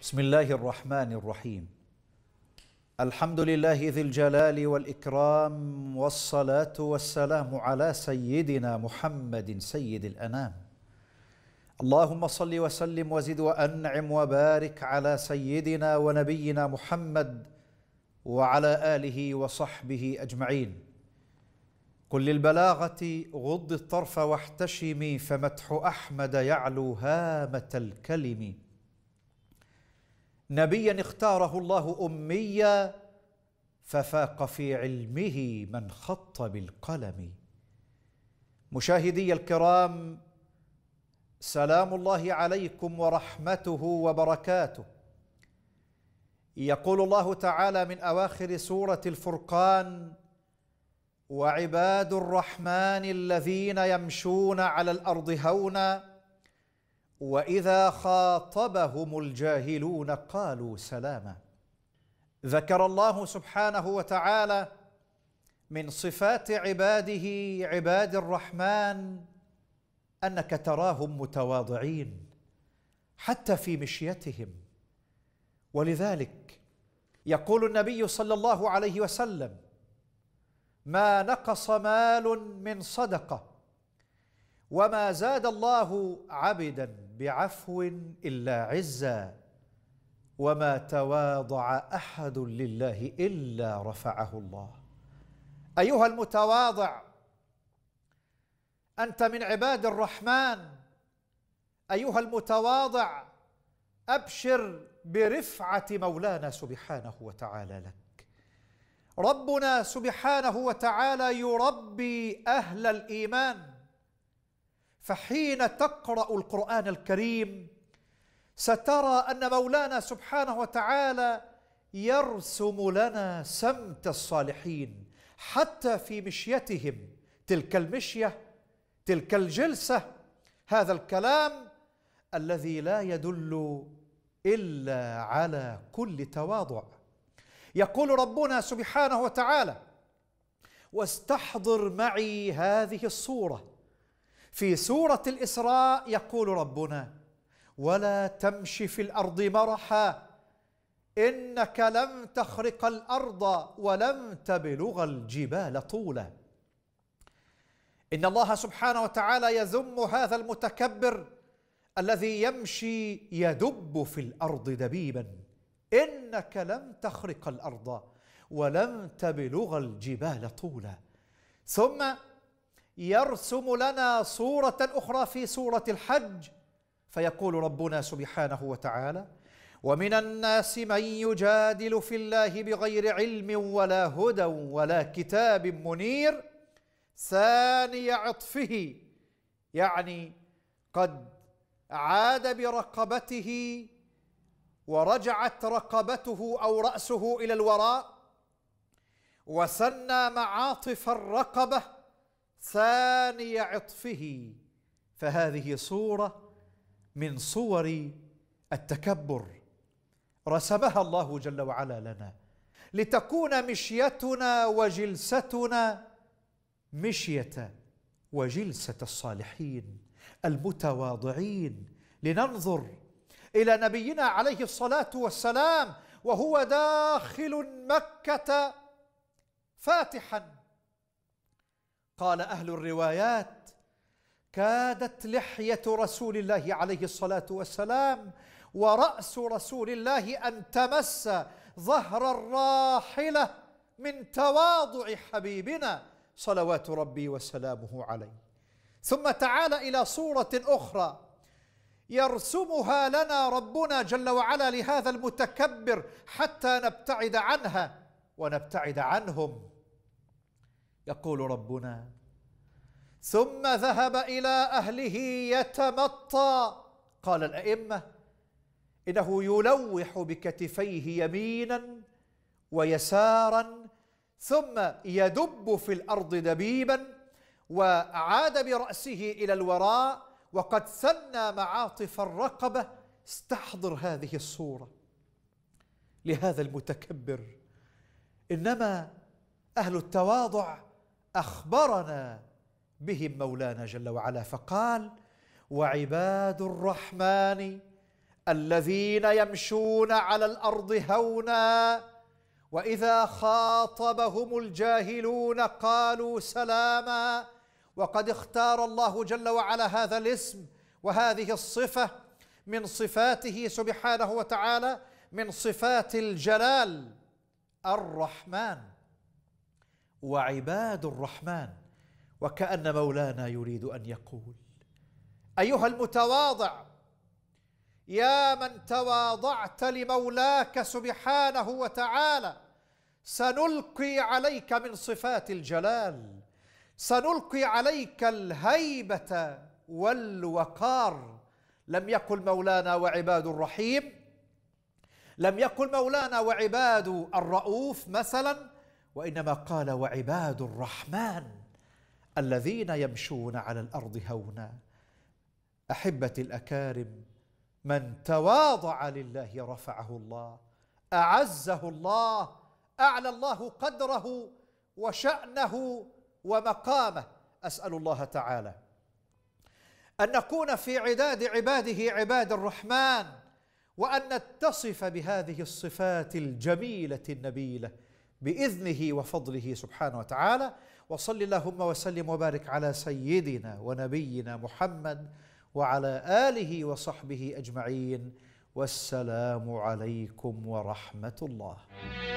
بسم الله الرحمن الرحيم الحمد لله ذي الجلال والإكرام والصلاة والسلام على سيدنا محمد سيد الأنام اللهم صل وسلم وزد وأنعم وبارك على سيدنا ونبينا محمد وعلى آله وصحبه أجمعين قل للبلاغة غض الطرف واحتشمي فمدح أحمد يعلو هامة الكلم نبيا اختاره الله اميا ففاق في علمه من خط بالقلم مشاهدي الكرام سلام الله عليكم ورحمته وبركاته يقول الله تعالى من اواخر سوره الفرقان وعباد الرحمن الذين يمشون على الارض هونا واذا خاطبهم الجاهلون قالوا سلاما ذكر الله سبحانه وتعالى من صفات عباده عباد الرحمن انك تراهم متواضعين حتى في مشيتهم ولذلك يقول النبي صلى الله عليه وسلم ما نقص مال من صدقه وما زاد الله عبدا بعفو الا عزا وما تواضع احد لله الا رفعه الله ايها المتواضع انت من عباد الرحمن ايها المتواضع ابشر برفعه مولانا سبحانه وتعالى لك ربنا سبحانه وتعالى يربي اهل الايمان فحين تقرا القران الكريم سترى ان مولانا سبحانه وتعالى يرسم لنا سمت الصالحين حتى في مشيتهم تلك المشيه تلك الجلسه هذا الكلام الذي لا يدل الا على كل تواضع يقول ربنا سبحانه وتعالى واستحضر معي هذه الصوره في سورة الإسراء يقول ربنا ولا تمش في الأرض مرحا إنك لم تخرق الأرض ولم تبلغ الجبال طولا إن الله سبحانه وتعالى يذم هذا المتكبر الذي يمشي يدب في الأرض دبيبا إنك لم تخرق الأرض ولم تبلغ الجبال طولا ثم يرسم لنا صورة أخرى في سورة الحج فيقول ربنا سبحانه وتعالى ومن الناس من يجادل في الله بغير علم ولا هدى ولا كتاب منير ثاني عطفه يعني قد عاد برقبته ورجعت رقبته او راسه الى الوراء وسنى معاطف الرقبه ثاني عطفه فهذه صورة من صور التكبر رسمها الله جل وعلا لنا لتكون مشيتنا وجلستنا مشية وجلسة الصالحين المتواضعين لننظر إلى نبينا عليه الصلاة والسلام وهو داخل مكة فاتحا قال اهل الروايات كادت لحيه رسول الله عليه الصلاه والسلام وراس رسول الله ان تمس ظهر الراحله من تواضع حبيبنا صلوات ربي وسلامه عليه ثم تعالى الى صوره اخرى يرسمها لنا ربنا جل وعلا لهذا المتكبر حتى نبتعد عنها ونبتعد عنهم يقول ربنا ثم ذهب إلى أهله يتمطى قال الأئمة إنه يلوح بكتفيه يمينا ويسارا ثم يدب في الأرض دبيبا وعاد برأسه إلى الوراء وقد ثنى معاطف الرقبة استحضر هذه الصورة لهذا المتكبر إنما أهل التواضع اخبرنا بهم مولانا جل وعلا فقال وعباد الرحمن الذين يمشون على الارض هونا واذا خاطبهم الجاهلون قالوا سلاما وقد اختار الله جل وعلا هذا الاسم وهذه الصفه من صفاته سبحانه وتعالى من صفات الجلال الرحمن وعباد الرحمن وكأن مولانا يريد أن يقول أيها المتواضع يا من تواضعت لمولاك سبحانه وتعالى سنلقي عليك من صفات الجلال سنلقي عليك الهيبة والوقار لم يقل مولانا وعباد الرحيم لم يقل مولانا وعباد الرؤوف مثلا وانما قال وعباد الرحمن الذين يمشون على الارض هونا احبتي الاكارم من تواضع لله رفعه الله اعزه الله اعلى الله قدره وشانه ومقامه اسال الله تعالى ان نكون في عداد عباده عباد الرحمن وان نتصف بهذه الصفات الجميله النبيله باذنه وفضله سبحانه وتعالى وصل اللهم وسلم وبارك على سيدنا ونبينا محمد وعلى اله وصحبه اجمعين والسلام عليكم ورحمه الله